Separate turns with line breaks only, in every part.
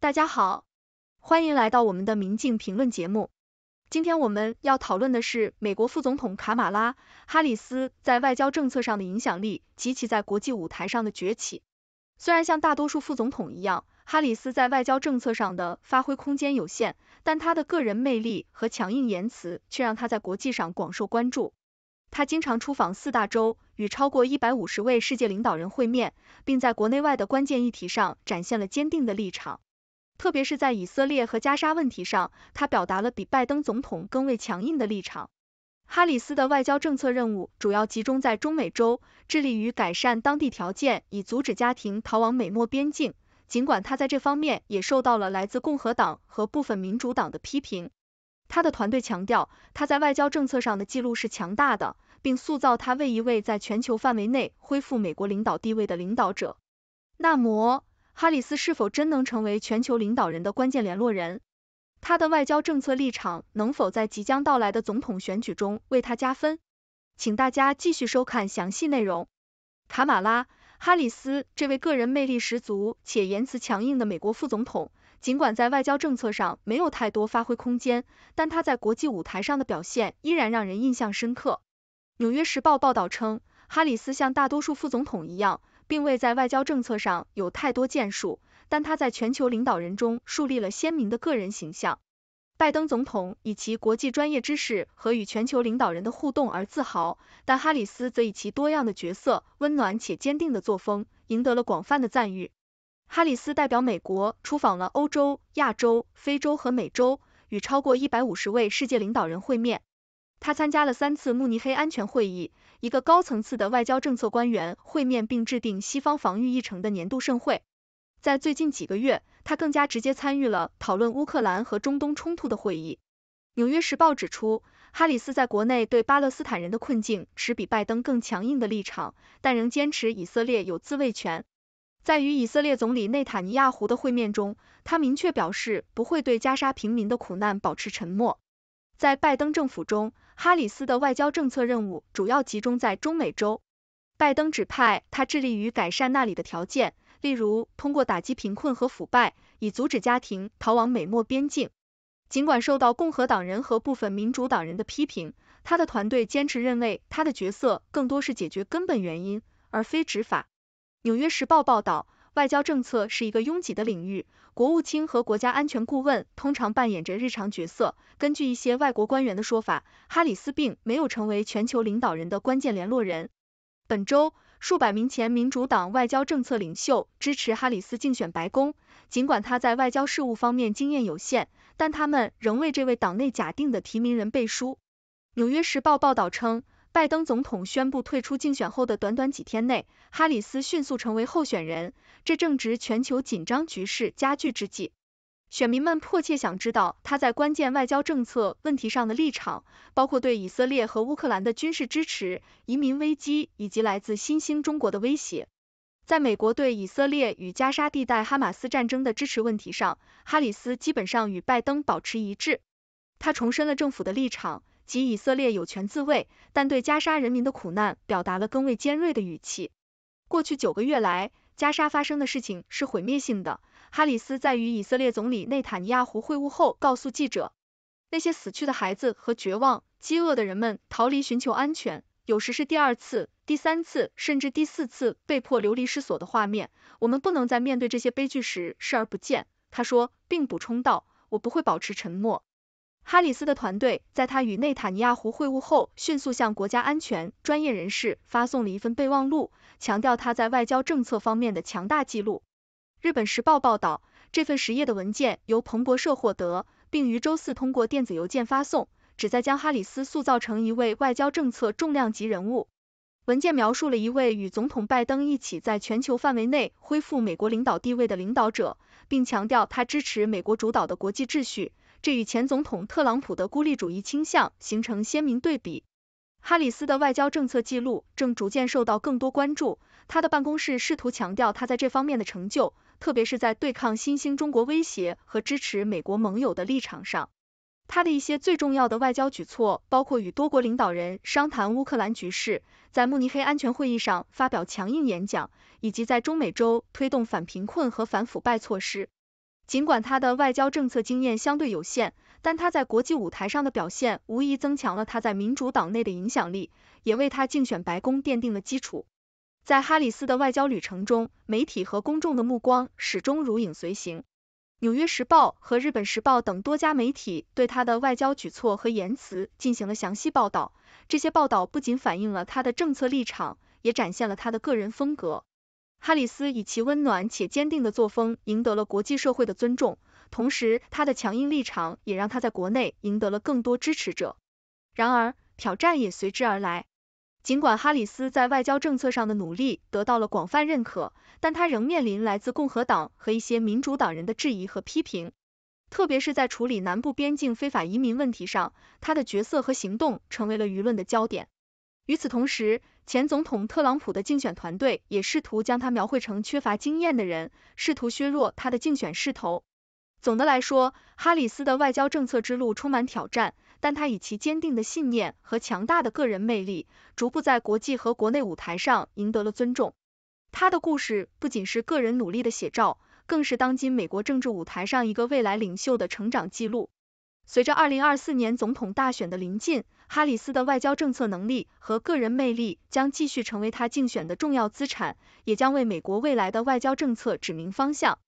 大家好，欢迎来到我们的《明镜评论》节目。今天我们要讨论的是美国副总统卡马拉·哈里斯在外交政策上的影响力及其在国际舞台上的崛起。虽然像大多数副总统一样，哈里斯在外交政策上的发挥空间有限，但他的个人魅力和强硬言辞却让他在国际上广受关注。他经常出访四大洲，与超过一百五十位世界领导人会面，并在国内外的关键议题上展现了坚定的立场。特别是在以色列和加沙问题上，他表达了比拜登总统更为强硬的立场。哈里斯的外交政策任务主要集中在中美洲，致力于改善当地条件，以阻止家庭逃往美墨边境。尽管他在这方面也受到了来自共和党和部分民主党的批评，他的团队强调他在外交政策上的记录是强大的，并塑造他为一位在全球范围内恢复美国领导地位的领导者。那么，哈里斯是否真能成为全球领导人的关键联络人？他的外交政策立场能否在即将到来的总统选举中为他加分？请大家继续收看详细内容。卡马拉·哈里斯这位个人魅力十足且言辞强硬的美国副总统，尽管在外交政策上没有太多发挥空间，但他在国际舞台上的表现依然让人印象深刻。《纽约时报》报道称，哈里斯像大多数副总统一样。并未在外交政策上有太多建树，但他在全球领导人中树立了鲜明的个人形象。拜登总统以其国际专业知识和与全球领导人的互动而自豪，但哈里斯则以其多样的角色、温暖且坚定的作风赢得了广泛的赞誉。哈里斯代表美国出访了欧洲、亚洲、非洲和美洲，与超过一百五十位世界领导人会面。他参加了三次慕尼黑安全会议，一个高层次的外交政策官员会面并制定西方防御议程的年度盛会。在最近几个月，他更加直接参与了讨论乌克兰和中东冲突的会议。《纽约时报》指出，哈里斯在国内对巴勒斯坦人的困境持比拜登更强硬的立场，但仍坚持以色列有自卫权。在与以色列总理内塔尼亚胡的会面中，他明确表示不会对加沙平民的苦难保持沉默。在拜登政府中，哈里斯的外交政策任务主要集中在中美洲。拜登指派他致力于改善那里的条件，例如通过打击贫困和腐败，以阻止家庭逃往美墨边境。尽管受到共和党人和部分民主党人的批评，他的团队坚持认为他的角色更多是解决根本原因，而非执法。《纽约时报》报道。外交政策是一个拥挤的领域，国务卿和国家安全顾问通常扮演着日常角色。根据一些外国官员的说法，哈里斯并没有成为全球领导人的关键联络人。本周，数百名前民主党外交政策领袖支持哈里斯竞选白宫，尽管他在外交事务方面经验有限，但他们仍为这位党内假定的提名人背书。《纽约时报》报道称。拜登总统宣布退出竞选后的短短几天内，哈里斯迅速成为候选人。这正值全球紧张局势加剧之际，选民们迫切想知道他在关键外交政策问题上的立场，包括对以色列和乌克兰的军事支持、移民危机以及来自新兴中国的威胁。在美国对以色列与加沙地带哈马斯战争的支持问题上，哈里斯基本上与拜登保持一致。他重申了政府的立场。及以色列有权自卫，但对加沙人民的苦难表达了更为尖锐的语气。过去九个月来，加沙发生的事情是毁灭性的。哈里斯在与以色列总理内塔尼亚胡会晤后告诉记者，那些死去的孩子和绝望、饥饿的人们逃离寻求安全，有时是第二次、第三次，甚至第四次被迫流离失所的画面，我们不能在面对这些悲剧时视而不见。他说，并补充道，我不会保持沉默。哈里斯的团队在他与内塔尼亚胡会晤后，迅速向国家安全专业人士发送了一份备忘录，强调他在外交政策方面的强大记录。日本时报报道，这份实业的文件由彭博社获得，并于周四通过电子邮件发送，旨在将哈里斯塑造成一位外交政策重量级人物。文件描述了一位与总统拜登一起在全球范围内恢复美国领导地位的领导者，并强调他支持美国主导的国际秩序。这与前总统特朗普的孤立主义倾向形成鲜明对比。哈里斯的外交政策记录正逐渐受到更多关注，他的办公室试图强调他在这方面的成就，特别是在对抗新兴中国威胁和支持美国盟友的立场上。他的一些最重要的外交举措包括与多国领导人商谈乌克兰局势，在慕尼黑安全会议上发表强硬演讲，以及在中美洲推动反贫困和反腐败措施。尽管他的外交政策经验相对有限，但他在国际舞台上的表现无疑增强了他在民主党内的影响力，也为他竞选白宫奠定了基础。在哈里斯的外交旅程中，媒体和公众的目光始终如影随形。《纽约时报》和《日本时报》等多家媒体对他的外交举措和言辞进行了详细报道。这些报道不仅反映了他的政策立场，也展现了他的个人风格。哈里斯以其温暖且坚定的作风赢得了国际社会的尊重，同时他的强硬立场也让他在国内赢得了更多支持者。然而，挑战也随之而来。尽管哈里斯在外交政策上的努力得到了广泛认可，但他仍面临来自共和党和一些民主党人的质疑和批评，特别是在处理南部边境非法移民问题上，他的角色和行动成为了舆论的焦点。与此同时，前总统特朗普的竞选团队也试图将他描绘成缺乏经验的人，试图削弱他的竞选势头。总的来说，哈里斯的外交政策之路充满挑战，但他以其坚定的信念和强大的个人魅力，逐步在国际和国内舞台上赢得了尊重。他的故事不仅是个人努力的写照，更是当今美国政治舞台上一个未来领袖的成长记录。随着二零二四年总统大选的临近，哈里斯的外交政策能力和个人魅力将继续成为他竞选的重要资产，也将为美国未来的外交政策指明方向。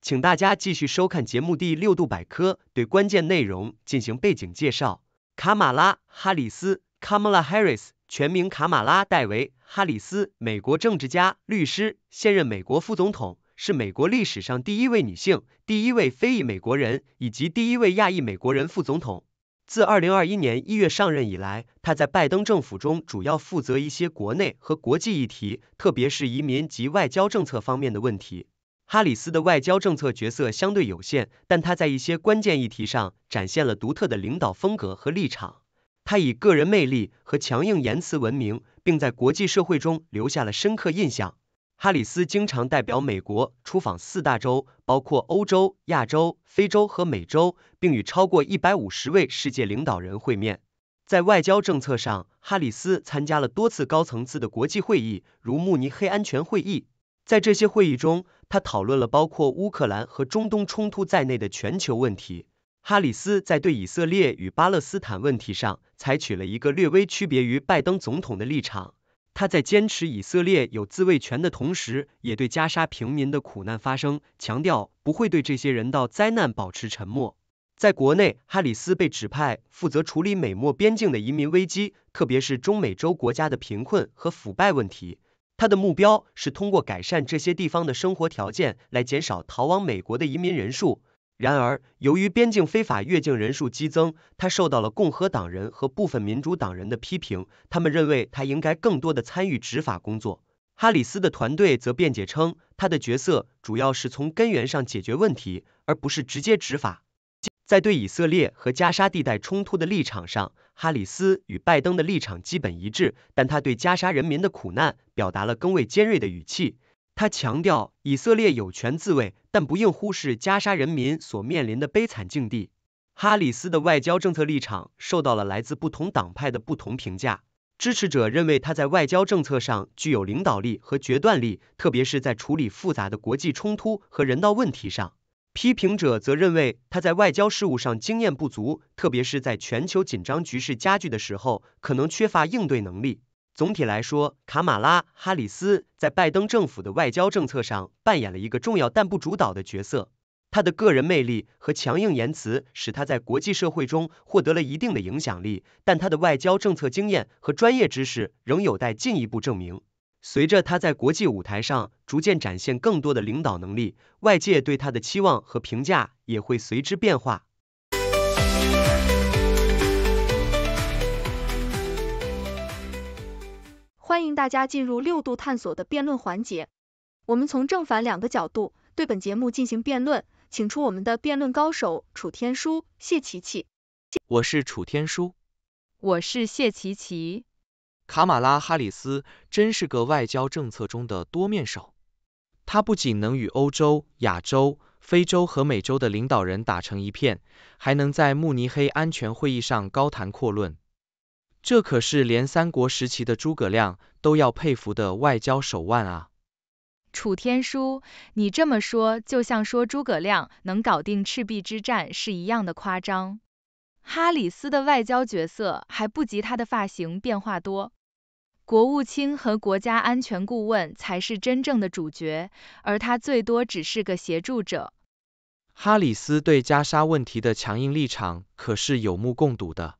请大家继续收看节目第六度百科，对关键内容进行背景介绍。卡马拉·哈里斯 （Kamala Harris），全名卡马拉·戴维。哈里斯，美国政治家、律师，现任美国副总统，是美国历史上第一位女性、第一位非裔美国人以及第一位亚裔美国人副总统。自2021年1月上任以来，他在拜登政府中主要负责一些国内和国际议题，特别是移民及外交政策方面的问题。哈里斯的外交政策角色相对有限，但他在一些关键议题上展现了独特的领导风格和立场。他以个人魅力和强硬言辞闻名，并在国际社会中留下了深刻印象。哈里斯经常代表美国出访四大洲，包括欧洲、亚洲、非洲和美洲，并与超过一百五十位世界领导人会面。在外交政策上，哈里斯参加了多次高层次的国际会议，如慕尼黑安全会议。在这些会议中，他讨论了包括乌克兰和中东冲突在内的全球问题。哈里斯在对以色列与巴勒斯坦问题上采取了一个略微区别于拜登总统的立场。他在坚持以色列有自卫权的同时，也对加沙平民的苦难发声，强调不会对这些人道灾难保持沉默。在国内，哈里斯被指派负责处理美墨边境的移民危机，特别是中美洲国家的贫困和腐败问题。他的目标是通过改善这些地方的生活条件来减少逃往美国的移民人数。然而，由于边境非法越境人数激增，他受到了共和党人和部分民主党人的批评。他们认为他应该更多的参与执法工作。哈里斯的团队则辩解称，他的角色主要是从根源上解决问题，而不是直接执法。在对以色列和加沙地带冲突的立场上，哈里斯与拜登的立场基本一致，但他对加沙人民的苦难表达了更为尖锐的语气。他强调，以色列有权自卫，但不应忽视加沙人民所面临的悲惨境地。哈里斯的外交政策立场受到了来自不同党派的不同评价。支持者认为他在外交政策上具有领导力和决断力，特别是在处理复杂的国际冲突和人道问题上；批评者则认为他在外交事务上经验不足，特别是在全球紧张局势加剧的时候，可能缺乏应对能力。总体来说，卡马拉·哈里斯在拜登政府的外交政策上扮演了一个重要但不主导的角色。他的个人魅力和强硬言辞使他在国际社会中获得了一定的影响力，但他的外交政策经验和专业知识仍有待进一步证明。随着他在国际舞台上逐渐展现更多的领导能力，外界对他的期望和评价也会随之变化。
欢迎大家进入六度探索的辩论环节，我们从正反两个角度对本节目进行辩论，请出我们的辩论高手楚天舒、谢琪琪。我是楚天舒。我是谢琪琪。卡马拉哈里斯真是个
外交政策中的多面手，他不仅能与欧洲、亚洲、非洲和美洲的领导人打成一片，还能在慕尼黑安全会议上高谈阔论。这可是连三国时期的诸葛亮都要佩服的外交手腕啊！
楚天舒，你这么说，就像说诸葛亮能搞定赤壁之战是一样的夸张。哈里斯的外交角色还不及他的发型变化多。国务卿和国家安全顾问才是真正的主角，而他最多只是个协助者。
哈里斯对加沙问题的强硬立场可是有目共睹的。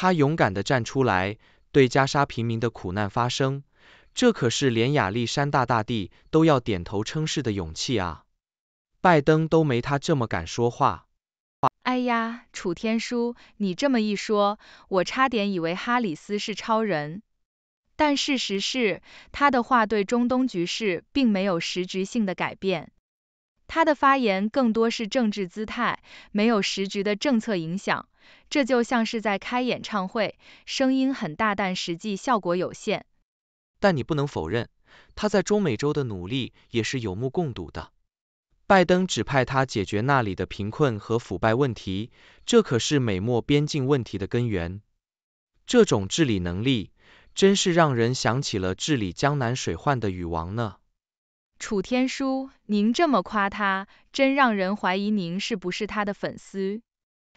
他勇敢的站出来，对加沙平民的苦难发声，这可是连亚历山大大帝都要点头称是的勇气啊！拜登都没他这么敢说话。
哎呀，楚天舒，你这么一说，我差点以为哈里斯是超人。但事实是，他的话对中东局势并没有实质性的改变。他的发言更多是政治姿态，没有实质的政策影响。这就像是在开演唱会，声音很大，但实际效果有限。
但你不能否认，他在中美洲的努力也是有目共睹的。拜登指派他解决那里的贫困和腐败问题，这可是美墨边境问题的根源。这种治理能力，真是让人想起了治理江南水患的禹王呢。
楚天舒，您这么夸他，真让人怀疑您是不是他的粉丝。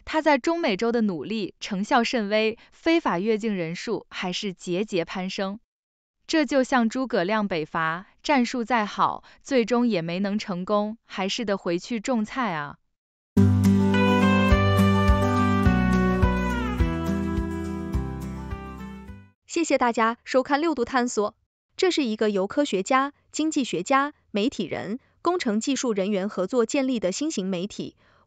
他在中美洲的努力成效甚微，非法越境人数还是节节攀升。这就像诸葛亮北伐，战术再好，最终也没能成功，还是得回去种菜啊！
谢谢大家收看《六度探索》，这是一个由科学家、经济学家、媒体人、工程技术人员合作建立的新型媒体。